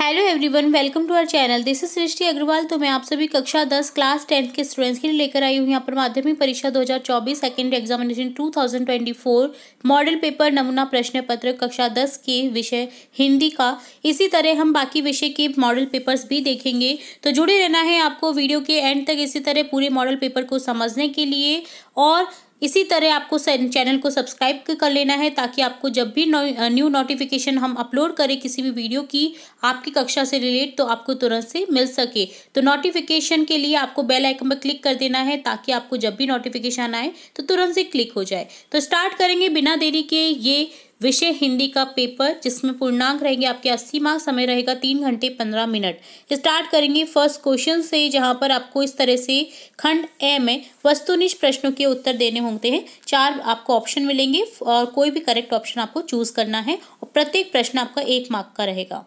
hello everyone welcome to our channel this is Srishti Agarwal तो मैं आप सभी कक्षा 10 क्लास 10 के स्टूडेंट्स के लिए लेकर आई हूँ यहाँ पर माध्यमिक परीक्षा 2024 सेकेंड एग्जामिनेशन 2024 मॉडल पेपर नमूना प्रश्न पत्र कक्षा 10 के विषय हिंदी का इसी तरह हम बाकी विषय के मॉडल पेपर्स भी देखेंगे तो जुड़े रहना है आपको वीडियो के एंड तक इसी तरह पूरे मॉडल पेपर को समझने के लिए और इसी तरह आपको चैनल को सब्सक्राइब कर लेना है ताकि आपको जब भी न्यू नोटिफिकेशन हम अपलोड करें किसी भी वीडियो की आपकी कक्षा से रिलेट तो आपको तुरंत से मिल सके तो नोटिफिकेशन के लिए आपको बेल आइकन पर क्लिक कर देना है ताकि आपको जब भी नोटिफिकेशन आए तो तुरंत से क्लिक हो जाए तो स्टार्ट करेंगे बिना देरी के ये विषय हिंदी का पेपर जिसमें पूर्णांक रहेंगे आपके अस्सी मार्क्स समय रहेगा तीन घंटे पंद्रह मिनट स्टार्ट करेंगे फर्स्ट क्वेश्चन से जहां पर आपको इस तरह से खंड ए में वस्तुनिष्ठ प्रश्नों के उत्तर देने होंगे हैं चार आपको ऑप्शन मिलेंगे और कोई भी करेक्ट ऑप्शन आपको चूज करना है और प्रत्येक प्रश्न आपका एक मार्क का रहेगा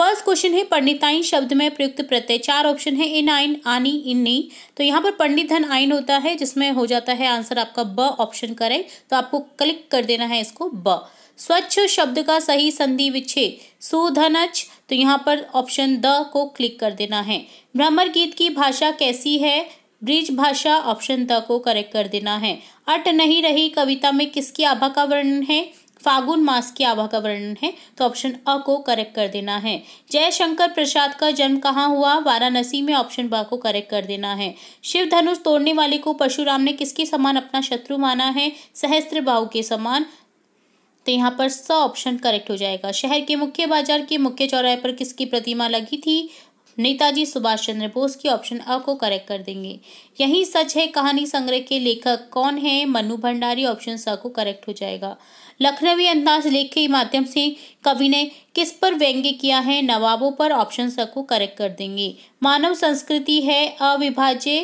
फर्स्ट क्वेश्चन है पंडिताइन शब्द में प्रयुक्त प्रत्यय चार ऑप्शन है इन आइन आनी इन्नी तो यहाँ पर पंडित धन आइन होता है जिसमें हो जाता है आंसर आपका ब ऑप्शन करें तो आपको क्लिक कर देना है इसको ब स्वच्छ शब्द का सही संधि विच्छे सुधनच तो यहाँ पर ऑप्शन द को क्लिक कर देना है भ्रमर गीत की भाषा कैसी है ब्रिज भाषा ऑप्शन द को करेक्ट कर देना है अट नहीं रही कविता में किसकी आभा का वर्णन है फागुन मास की आभा का वर्णन है तो ऑप्शन अ को करेक्ट कर देना है जयशंकर प्रसाद का जन्म कहाँ हुआ वाराणसी में ऑप्शन ब को करेक्ट कर देना है शिव धनुष तोड़ने वाले को परशुराम ने किसके समान अपना शत्रु माना है सहस्त्र के समान तो यहाँ पर स ऑप्शन करेक्ट हो जाएगा शहर के मुख्य बाजार के मुख्य चौराहे पर किसकी प्रतिमा लगी थी नेताजी सुभाष चंद्र बोस की ऑप्शन अ को करेक्ट कर देंगे यही सच है कहानी संग्रह के लेखक कौन है मनु भंडारी ऑप्शन स को करेक्ट हो जाएगा लखनवी अंदाज लेख के माध्यम से कवि ने किस पर व्यंग्य किया है नवाबों पर ऑप्शन सबको करेक्ट कर देंगे मानव संस्कृति है अविभाज्य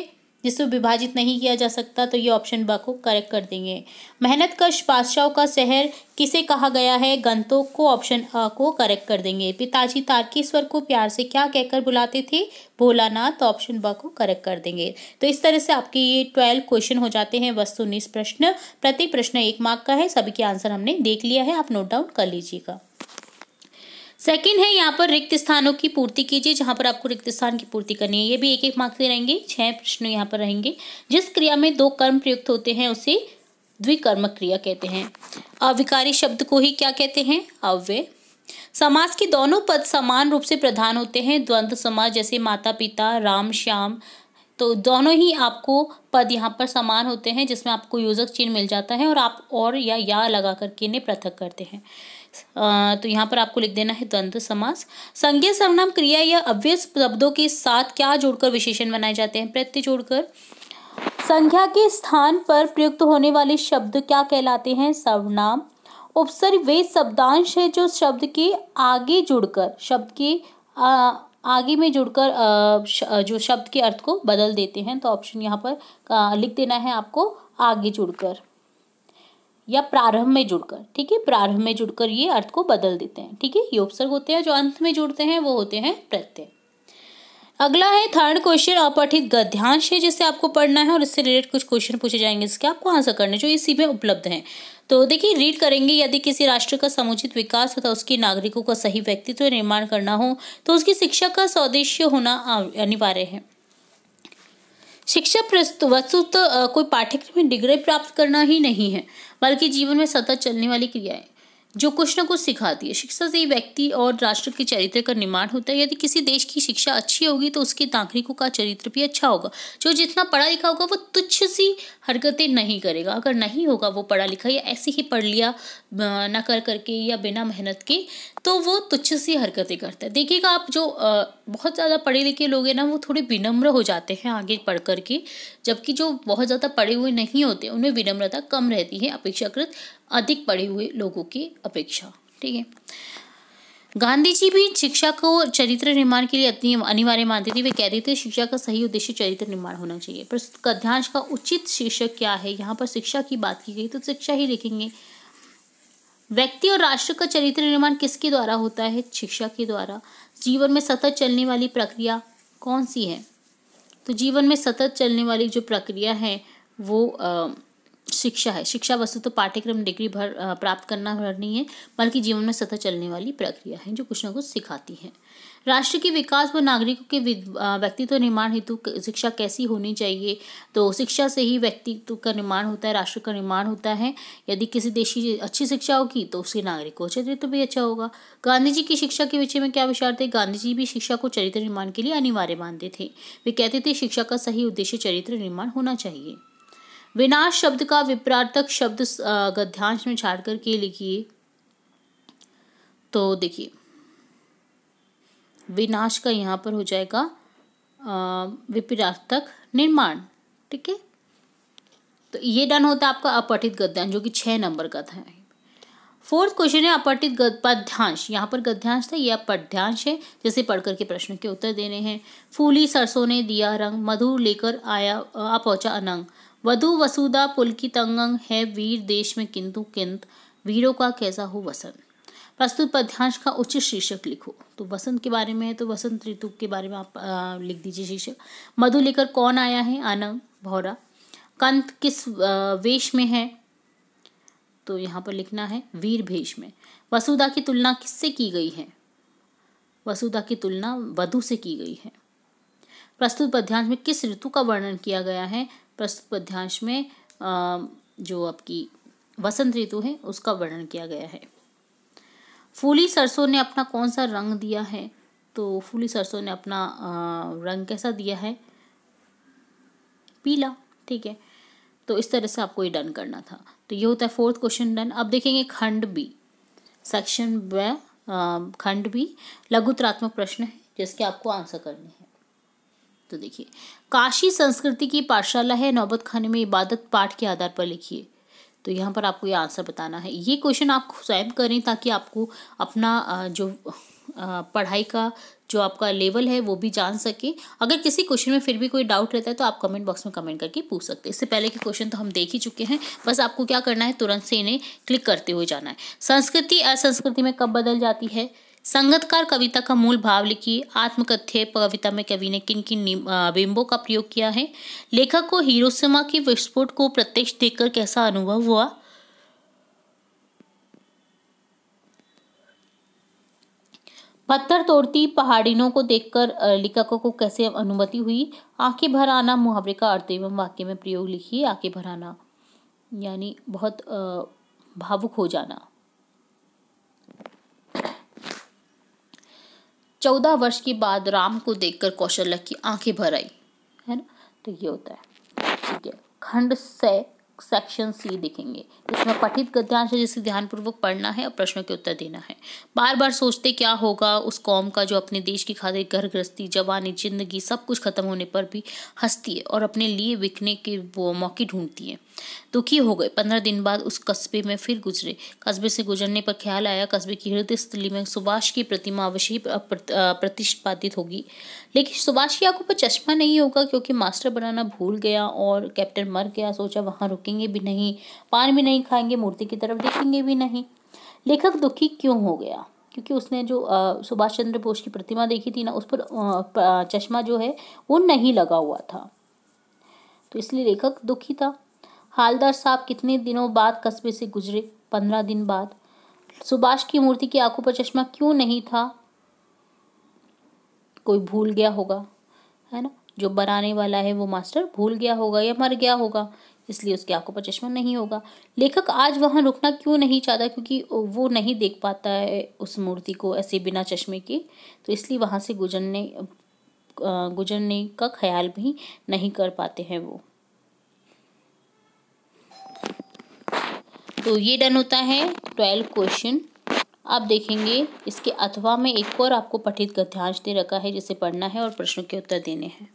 जिसको विभाजित नहीं किया जा सकता तो ये ऑप्शन ब को करेक्ट कर देंगे मेहनत कश बादशाह का शहर किसे कहा गया है गंतों को ऑप्शन अ को करेक्ट कर देंगे पिताजी तारकेश्वर को प्यार से क्या कहकर बुलाते थे भोलानाथ तो ऑप्शन ब को करेक्ट कर देंगे तो इस तरह से आपके ये ट्वेल्व क्वेश्चन हो जाते हैं वस्तु उन्नीस प्रश्न प्रति प्रश्न एक मार्क का है सभी के आंसर हमने देख लिया है आप नोट डाउन कर लीजिएगा सेकंड है यहाँ पर रिक्त स्थानों की पूर्ति कीजिए जहाँ पर आपको रिक्त स्थान की पूर्ति करनी है ये भी एक एक मार्क्स के रहेंगे छह प्रश्न यहाँ पर रहेंगे जिस क्रिया में दो कर्म प्रयुक्त होते हैं उसे द्विकर्मक क्रिया कहते हैं अविकारी शब्द को ही क्या कहते हैं अव्य समाज के दोनों पद समान रूप से प्रधान होते हैं द्वंद्व समाज जैसे माता पिता राम श्याम तो दोनों ही आपको पद यहाँ पर समान होते हैं जिसमें आपको योजक चिन्ह मिल जाता है और आप और या या लगा करके इन्हें पृथक करते हैं तो यहाँ पर आपको लिख देना है द्वंद्व समास संज्ञा सर्वनाम क्रिया या अव्यय शब्दों के साथ क्या जोड़कर विशेषण बनाए जाते हैं प्रत्यय जोड़कर संख्या के स्थान पर प्रयुक्त होने वाले शब्द क्या कहलाते हैं सर्वनाम उपसर्ग वे शब्दांश है जो शब्द के आगे जुड़कर शब्द के आगे में जुड़कर जो शब्द के अर्थ को बदल देते हैं तो ऑप्शन यहाँ पर लिख देना है आपको आगे जुड़कर या प्रारंभ में जुड़कर ठीक है प्रारंभ में जुड़कर ये अर्थ को बदल देते हैं ठीक है ये उपसर्ग होते हैं जो अंत में जुड़ते हैं वो होते हैं प्रत्यय अगला है थर्ड क्वेश्चन अपठित गद्यांश है जिसे आपको पढ़ना है और इससे रिलेटेड कुछ क्वेश्चन पूछे जाएंगे इसके आपको आंसर करने जो इसी में उपलब्ध हैं तो देखिए रीड करेंगे यदि किसी राष्ट्र का समुचित विकास तथा उसके नागरिकों का सही व्यक्तित्व निर्माण करना हो तो उसकी शिक्षा का स्वदेश्य होना अनिवार्य है शिक्षा वस्तु तो कोई पाठ्यक्रम में डिग्री प्राप्त करना ही नहीं है बल्कि जीवन में सतत चलने वाली क्रियाएं जो कुछ ना कुछ सिखाती है शिक्षा से ही व्यक्ति और राष्ट्र के चरित्र का निर्माण होता है यदि किसी देश की शिक्षा अच्छी होगी तो उसके नागरिकों का चरित्र भी अच्छा होगा जो जितना पढ़ा लिखा होगा वो तुच्छ सी हरकतें नहीं करेगा अगर नहीं होगा वो पढ़ा लिखा या ऐसे ही पढ़ लिया ना कर करके या बिना मेहनत के तो वो तुच्छ सी हरकतें करता है देखिएगा आप जो बहुत ज़्यादा पढ़े लिखे लोग हैं ना वो थोड़े विनम्र हो जाते हैं आगे पढ़ करके जबकि जो बहुत ज़्यादा पढ़े हुए नहीं होते उनमें विनम्रता कम रहती है अपेक्षाकृत अधिक पढ़े हुए लोगों की अपेक्षा ठीक है गांधी जी भी शिक्षा को चरित्र निर्माण के लिए अपनी अनिवार्य मानते थे वे कहते थे शिक्षा का सही उद्देश्य चरित्र निर्माण होना चाहिए पर कथ्यांश का उचित शीर्षक क्या है यहाँ पर शिक्षा की बात की गई तो शिक्षा ही लिखेंगे व्यक्ति और राष्ट्र का चरित्र निर्माण किसके द्वारा होता है शिक्षा के द्वारा जीवन में सतत चलने वाली प्रक्रिया कौन सी है तो जीवन में सतत चलने वाली जो प्रक्रिया है वो आ, शिक्षा है शिक्षा वस्तु तो पाठ्यक्रम डिग्री भर प्राप्त करना भर नहीं है बल्कि जीवन में सतह चलने वाली प्रक्रिया है जो कुछ ना कुछ सिखाती है राष्ट्र के विकास व नागरिकों के व्यक्तित्व निर्माण हेतु शिक्षा कैसी होनी चाहिए तो शिक्षा से ही व्यक्तित्व का निर्माण होता है राष्ट्र का निर्माण होता है यदि किसी देश की अच्छी शिक्षा होगी तो उसके नागरिकों चरित्र तो भी अच्छा होगा गांधी जी की शिक्षा के विषय में क्या विचार थे गांधी जी भी शिक्षा को चरित्र निर्माण के लिए अनिवार्य मानते थे वे कहते थे शिक्षा का सही उद्देश्य चरित्र निर्माण होना चाहिए विनाश शब्द का विप्रार्थक शब्द गद्यांश में छाड़ करके लिखिए तो देखिए विनाश का यहाँ पर हो जाएगा विपरार्थक निर्माण ठीक है तो ये डन होता है आपका अपठित गद्यांश जो कि छः नंबर का था फोर्थ क्वेश्चन है अपठित पद्यांश यहाँ पर गद्यांश था यह पद्यांश है जैसे पढ़ करके प्रश्न के उत्तर देने हैं फूली सरसों ने दिया रंग मधु लेकर आया आ पहुँचा अनंग वधु वसुधा की तंगंग है वीर देश में किंतु किंत वीरों का कैसा हो वसंत प्रस्तुत पद्यांश का उच्च शीर्षक लिखो तो वसंत के बारे में है तो वसंत ऋतु के बारे में आप आ, लिख दीजिए शीर्षक मधु लेकर कौन आया है आनंद भौरा कंत किस वेश में है तो यहाँ पर लिखना है वीर भेष में वसुधा की तुलना किससे की गई है वसुधा की तुलना वधु से की गई है प्रस्तुत पद्यांश में किस ऋतु का वर्णन किया गया है प्रस्तुत पद्यांश में जो आपकी वसंत ऋतु है उसका वर्णन किया गया है फूली सरसों ने अपना कौन सा रंग दिया है तो फूली सरसों ने अपना रंग कैसा दिया है पीला ठीक है तो इस तरह से आपको ये डन करना था तो ये होता है फोर्थ क्वेश्चन डन अब देखेंगे खंड बी सेक्शन ब खंड बी लघुतरात्मक प्रश्न है जिसके आपको आंसर करने हैं तो देखिए काशी संस्कृति की पाठशाला है नौबत खाने में इबादत पाठ के आधार पर लिखिए तो यहाँ पर आपको ये आंसर बताना है ये क्वेश्चन आप स्वयं करें ताकि आपको अपना जो पढ़ाई का जो आपका लेवल है वो भी जान सके अगर किसी क्वेश्चन में फिर भी कोई डाउट रहता है तो आप कमेंट बॉक्स में कमेंट करके पूछ सकते हैं इससे पहले के क्वेश्चन तो हम देख ही चुके हैं बस आपको क्या करना है तुरंत से इन्हें क्लिक करते हुए जाना है संस्कृति असंस्कृति में कब बदल जाती है संगतकार कविता का मूल भाव लिखिए आत्मकथ्य कविता में कवि ने किन किन बिंबों का प्रयोग किया है लेखक को हिरोसिमा के विस्फोट को प्रत्यक्ष देखकर कैसा अनुभव हुआ पत्थर तोड़ती पहाड़िनों को देखकर लेखकों को कैसे अनुमति हुई आंखें भर आना मुहावरे का अर्थ एवं वाक्य में प्रयोग लिखिए आंखें भर आना यानी बहुत भावुक हो जाना चौदह वर्ष के बाद राम को देखकर कौशल्या की आंखें भर आई है ना तो ये होता है ठीक है खंड से सेक्शन सी देखेंगे इसमें पठित गद्यांश है जिसे ध्यानपूर्वक पढ़ना है और प्रश्नों के उत्तर देना है बार बार सोचते क्या होगा उस कौम का जो अपने देश की खातिर घर गृहस्थी जवानी जिंदगी सब कुछ खत्म होने पर भी हंसती है और अपने लिए बिकने के वो मौके ढूंढती है दुखी हो गए पंद्रह दिन बाद उस कस्बे में फिर गुजरे कस्बे से गुजरने पर ख्याल आया कस्बे की हृदय स्थली में सुभाष की प्रतिमा अवश्य प्रतिष्ठापित होगी लेकिन सुभाष की आंखों पर चश्मा नहीं होगा क्योंकि मास्टर बनाना भूल गया और कैप्टन मर गया सोचा वहां रुक झुकेंगे भी नहीं पान भी नहीं खाएंगे मूर्ति की तरफ देखेंगे भी नहीं लेखक दुखी क्यों हो गया क्योंकि उसने जो सुभाष चंद्र बोस की प्रतिमा देखी थी ना उस पर चश्मा जो है वो नहीं लगा हुआ था तो इसलिए लेखक दुखी था हालदार साहब कितने दिनों बाद कस्बे से गुजरे पंद्रह दिन बाद सुभाष की मूर्ति की आंखों पर चश्मा क्यों नहीं था कोई भूल गया होगा है ना जो बनाने वाला है वो मास्टर भूल गया होगा या मर गया होगा इसलिए उसकी आंखों पर चश्मा नहीं होगा लेखक आज वहाँ रुकना क्यों नहीं चाहता क्योंकि वो नहीं देख पाता है उस मूर्ति को ऐसे बिना चश्मे के तो इसलिए वहाँ से गुजरने गुजरने का ख्याल भी नहीं कर पाते हैं वो तो ये डन होता है ट्वेल्व क्वेश्चन आप देखेंगे इसके अथवा में एक और आपको पठित गद्यांश दे रखा है जिसे पढ़ना है और प्रश्नों के उत्तर देने हैं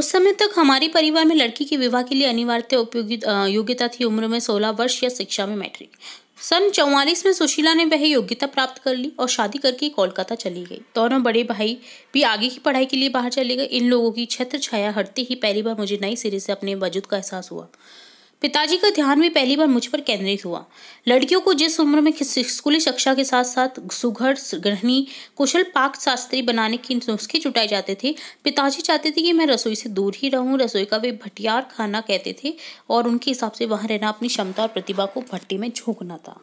उस समय तक हमारे परिवार में लड़की के विवाह के लिए अनिवार्य उपयोगी योग्यता थी उम्र में सोलह वर्ष या शिक्षा में मैट्रिक सन चौवालीस में सुशीला ने वह योग्यता प्राप्त कर ली और शादी करके कोलकाता चली गई दोनों बड़े भाई भी आगे की पढ़ाई के लिए बाहर चले गए इन लोगों की छत्र छाया हटते ही पहली बार मुझे नई सिरे से अपने वजूद का एहसास हुआ पिताजी का ध्यान भी पहली बार मुझ पर केंद्रित हुआ लड़कियों को जिस उम्र में स्कूली शिक्षा के साथ साथ सुघर गृहणी कुशल पाक शास्त्री बनाने के नुस्खे जुटाए जाते थे पिताजी चाहते थे कि मैं रसोई से दूर ही रहूं रसोई का वे भटियार खाना कहते थे और उनके हिसाब से वहाँ रहना अपनी क्षमता और प्रतिभा को भट्टी में झोंकना था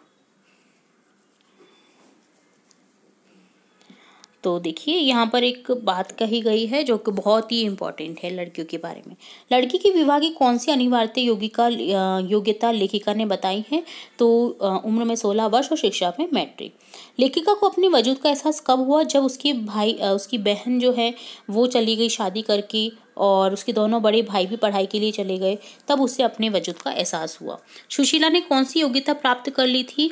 तो देखिए यहाँ पर एक बात कही गई है जो कि बहुत ही इम्पॉर्टेंट है लड़कियों के बारे में लड़की की विवाह की कौन सी अनिवार्य योगिका योग्यता लेखिका ने बताई है तो उम्र में सोलह वर्ष और शिक्षा में मैट्रिक लेखिका को अपने वजूद का एहसास कब हुआ जब उसकी भाई उसकी बहन जो है वो चली गई शादी करके और उसके दोनों बड़े भाई भी पढ़ाई के लिए चले गए तब उसे अपने वजूद का एहसास हुआ सुशीला ने कौन सी योग्यता प्राप्त कर ली थी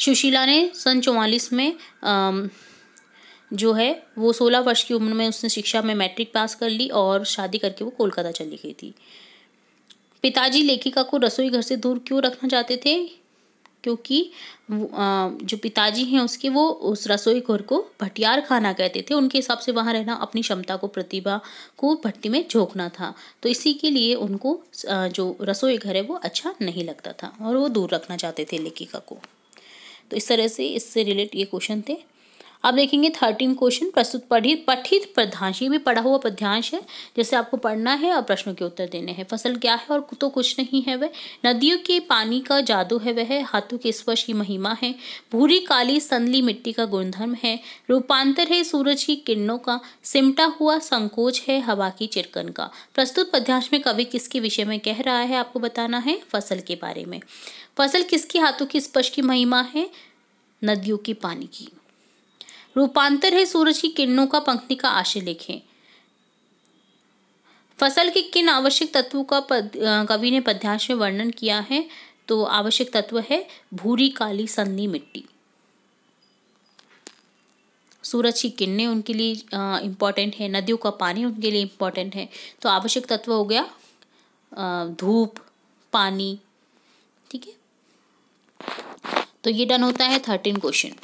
सुशीला ने सन चौवालीस में जो है वो सोलह वर्ष की उम्र में उसने शिक्षा में मैट्रिक पास कर ली और शादी करके वो कोलकाता चली गई थी पिताजी लेखिका को रसोई घर से दूर क्यों रखना चाहते थे क्योंकि जो पिताजी हैं उसके वो उस रसोई घर को भटियार खाना कहते थे उनके हिसाब से वहाँ रहना अपनी क्षमता को प्रतिभा को भट्टी में झोंकना था तो इसी के लिए उनको जो रसोई घर है वो अच्छा नहीं लगता था और वो दूर रखना चाहते थे लेखिका को तो इस तरह से इससे रिलेट ये क्वेश्चन थे अब देखेंगे थर्टीन क्वेश्चन प्रस्तुत पढ़ी पठित प्रध्यांश ये भी पढ़ा हुआ पद्यांश है जैसे आपको पढ़ना है और प्रश्नों के उत्तर देने हैं फसल क्या है और तो कुछ नहीं है वह नदियों के पानी का जादू है वह हाथों के स्पर्श की महिमा है भूरी काली संदली मिट्टी का गुणधर्म है रूपांतर है सूरज की किरणों का सिमटा हुआ संकोच है हवा की चिरकन का प्रस्तुत पद्यांश में कवि किसके विषय में कह रहा है आपको बताना है फसल के बारे में फसल किसके हाथों की स्पर्श की महिमा है नदियों के पानी की रूपांतर है सूरज की किरणों का पंक्ति का आशय लिखें फसल के किन आवश्यक तत्वों का कवि ने पद्यांश में वर्णन किया है तो आवश्यक तत्व है भूरी काली संधि मिट्टी सूरज की किरणें उनके लिए इम्पॉर्टेंट है नदियों का पानी उनके लिए इम्पॉर्टेंट है तो आवश्यक तत्व हो गया धूप पानी ठीक है तो ये डन होता है थर्टीन क्वेश्चन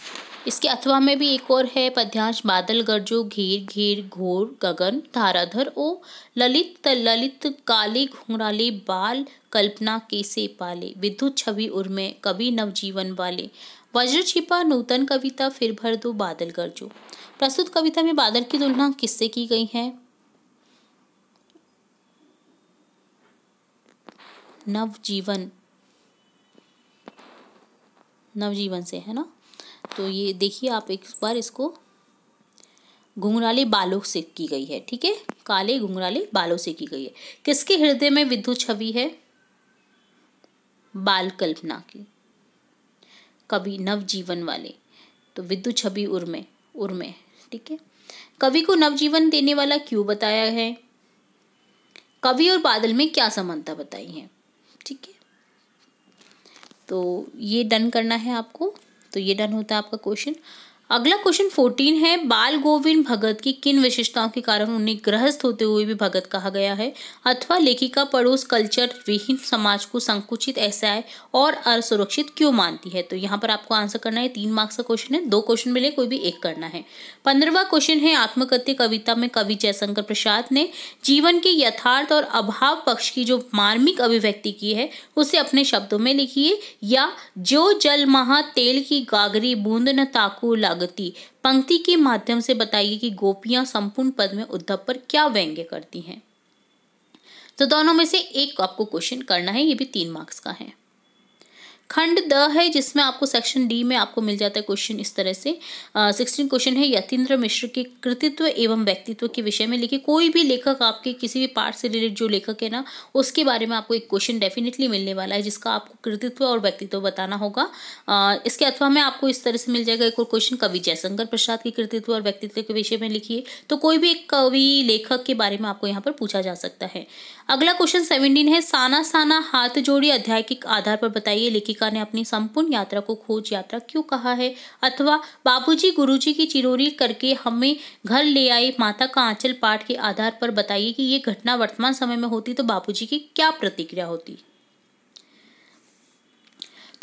इसके अथवा में भी एक और है पद्यांश बादल गरजो घीर घीर घोर गगन धाराधर ओ ललित ललित काली घुंघराली बाल कल्पना कैसे पाले विद्युत छवि उर्मे कवि नवजीवन वाले वज्र छिपा नूतन कविता फिर भर दो बादल गरजो प्रस्तुत कविता में बादल की तुलना किससे की गई है नवजीवन नवजीवन से है ना तो ये देखिए आप एक बार इसको घुंघराले बालों से की गई है ठीक है काले घुंघराले बालों से की गई है किसके हृदय में विद्युत छवि है बाल कल्पना की कवि नवजीवन वाले तो विद्यु छवि उर्मे उर्मे ठीक है कवि को नवजीवन देने वाला क्यों बताया है कवि और बादल में क्या समानता बताई है ठीक है तो ये डन करना है आपको तो ये डन होता है आपका क्वेश्चन अगला क्वेश्चन फोर्टीन है बाल गोविंद भगत की किन विशेषताओं के कारण उन्हें गृहस्थ होते हुए भी भगत कहा गया है अथवा लेखिका पड़ोस कल्चर विहीन समाज को संकुचित है और असुरक्षित क्यों मानती है तो यहाँ पर आपको आंसर करना है तीन मार्क्स का क्वेश्चन है दो क्वेश्चन मिले कोई भी एक करना है पंद्रवा क्वेश्चन है आत्मकथ्य कविता में कवि जयशंकर प्रसाद ने जीवन के यथार्थ और अभाव पक्ष की जो मार्मिक अभिव्यक्ति की है उसे अपने शब्दों में लिखिए या जो जल महा तेल की गागरी बूंद न ताकू त्यागती पंक्ति के माध्यम से बताइए कि गोपियां संपूर्ण पद में उद्धव पर क्या व्यंग्य करती हैं तो दोनों में से एक आपको क्वेश्चन करना है ये भी तीन मार्क्स का है खंड द है जिसमें आपको सेक्शन डी में आपको मिल जाता है क्वेश्चन इस तरह से सिक्सटीन क्वेश्चन है यतीन्द्र मिश्र के कृतित्व एवं व्यक्तित्व के विषय में लिखिए कोई भी लेखक आपके किसी भी पार्ट से रिलेटेड जो लेखक है ना उसके बारे में आपको एक क्वेश्चन डेफिनेटली मिलने वाला है जिसका आपको कृतित्व और व्यक्तित्व बताना होगा आ, इसके अथवा में आपको इस तरह से मिल जाएगा एक और क्वेश्चन कवि जयशंकर प्रसाद के कृतित्व और व्यक्तित्व के विषय में लिखिए तो कोई भी एक कवि लेखक के बारे में आपको यहाँ पर पूछा जा सकता है अगला क्वेश्चन सेवनटीन है साना साना हाथ जोड़ी अध्याय के आधार पर बताइए लेखिका ने अपनी संपूर्ण यात्रा को खोज यात्रा क्यों कहा है अथवा बाबूजी गुरुजी की चिरोरी करके हमें घर ले आए माता का आंचल पाठ के आधार पर बताइए कि ये घटना वर्तमान समय में होती तो बाबूजी की क्या प्रतिक्रिया होती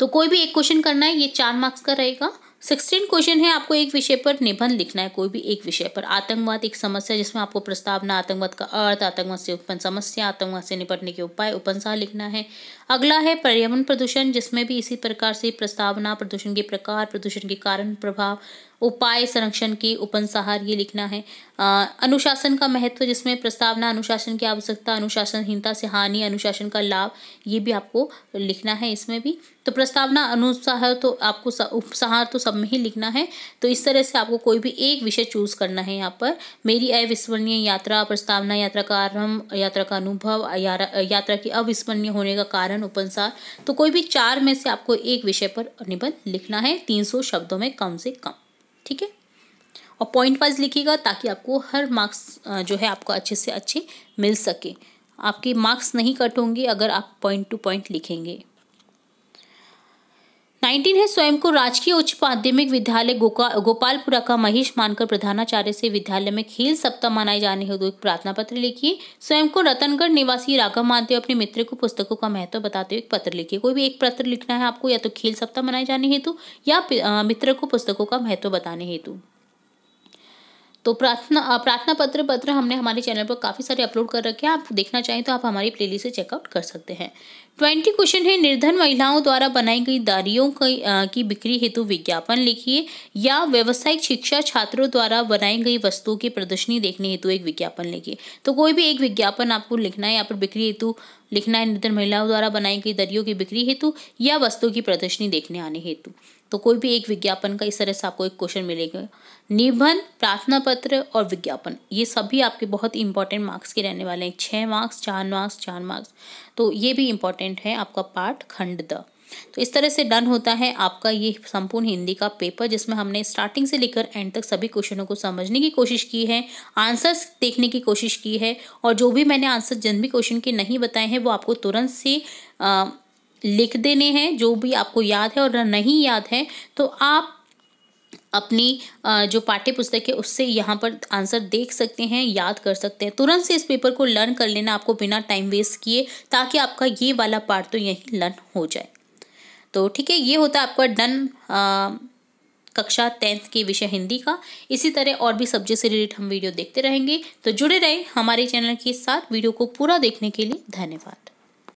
तो कोई भी एक क्वेश्चन करना है ये चार मार्क्स का रहेगा सिक्सटीन क्वेश्चन है आपको एक विषय पर निबंध लिखना है कोई भी एक विषय पर आतंकवाद एक समस्या जिसमें आपको प्रस्तावना आतंकवाद का अर्थ आतंकवाद से उत्पन्न समस्या आतंकवाद से निपटने के उपाय उपन्साह लिखना है अगला है पर्यावरण प्रदूषण जिसमें भी इसी प्रकार से प्रस्तावना प्रदूषण के प्रकार प्रदूषण के कारण प्रभाव उपाय संरक्षण की उपंसाहार ये लिखना है आ, अनुशासन का महत्व जिसमें प्रस्तावना अनुशासन की आवश्यकता अनुशासनहीनता से हानि अनुशासन का लाभ ये भी आपको लिखना है इसमें भी तो प्रस्तावना अनुसार तो आपको उपसहार तो सब में ही लिखना है तो इस तरह से आपको कोई भी एक विषय चूज करना है यहाँ पर मेरी अविस्मरणीय यात्रा प्रस्तावना यात्रा का आरंभ यात्रा का अनुभव यात्रा की अविस्मरणीय होने का कारण उपनसार तो कोई भी चार में से आपको एक विषय पर निबंध लिखना है तीन सौ शब्दों में कम से कम ठीक है और पॉइंट वाइज लिखिएगा ताकि आपको हर मार्क्स जो है आपको अच्छे से अच्छे मिल सके आपके मार्क्स नहीं कट होंगे अगर आप पॉइंट टू पॉइंट लिखेंगे 19 है स्वयं को राजकीय उच्च माध्यमिक विद्यालय गोपालपुरा का महेश मानकर प्रधानाचार्य से विद्यालय में खेल सप्ताह मनाए जाने हेतु एक प्रार्थना पत्र लिखिए स्वयं को रतनगढ़ निवासी राघव मानते अपने मित्र को पुस्तकों का महत्व बताते हुए पत्र लिखिए कोई भी एक पत्र लिखना है आपको या तो खेल सप्ताह मनाए जाने हेतु या मित्र को पुस्तकों का महत्व बताने हेतु तो प्रार्थना प्रार्थना पत्र पत्र हमने हमारे चैनल पर काफ़ी सारे अपलोड कर रखे हैं आप देखना चाहें तो आप हमारी प्लेलिस्ट से चेकआउट कर सकते हैं ट्वेंटी क्वेश्चन है निर्धन महिलाओं द्वारा बनाई गई दारियों की बिक्री हेतु विज्ञापन लिखिए या व्यावसायिक शिक्षा छात्रों द्वारा बनाई गई वस्तुओं की प्रदर्शनी देखने हेतु एक विज्ञापन लिखिए तो कोई भी एक विज्ञापन आपको लिखना है या पर बिक्री हेतु लिखना है निर्धन महिलाओं द्वारा बनाई गई दरियों की बिक्री हेतु या वस्तुओं की प्रदर्शनी देखने आने हेतु तो कोई भी एक विज्ञापन का इस तरह से आपको एक क्वेश्चन मिलेगा निबंध प्रार्थना पत्र और विज्ञापन ये सभी आपके बहुत इंपॉर्टेंट मार्क्स के रहने वाले हैं छः मार्क्स चार मार्क्स चार मार्क्स तो ये भी इम्पॉर्टेंट है आपका पार्ट खंड द तो इस तरह से डन होता है आपका ये संपूर्ण हिंदी का पेपर जिसमें हमने स्टार्टिंग से लेकर एंड तक सभी क्वेश्चनों को समझने की कोशिश की है आंसर्स देखने की कोशिश की है और जो भी मैंने आंसर जिन भी क्वेश्चन के नहीं बताए हैं वो आपको तुरंत से आ, लिख देने हैं जो भी आपको याद है और नहीं याद है तो आप अपनी जो पाठ्य पुस्तक है उससे यहाँ पर आंसर देख सकते हैं याद कर सकते हैं तुरंत से इस पेपर को लर्न कर लेना आपको बिना टाइम वेस्ट किए ताकि आपका ये वाला पार्ट तो यहीं लर्न हो जाए तो ठीक है ये होता है आपका डन कक्षा टेंथ के विषय हिंदी का इसी तरह और भी सब्जेक्ट से रिलेटेड हम वीडियो देखते रहेंगे तो जुड़े रहें हमारे चैनल के साथ वीडियो को पूरा देखने के लिए धन्यवाद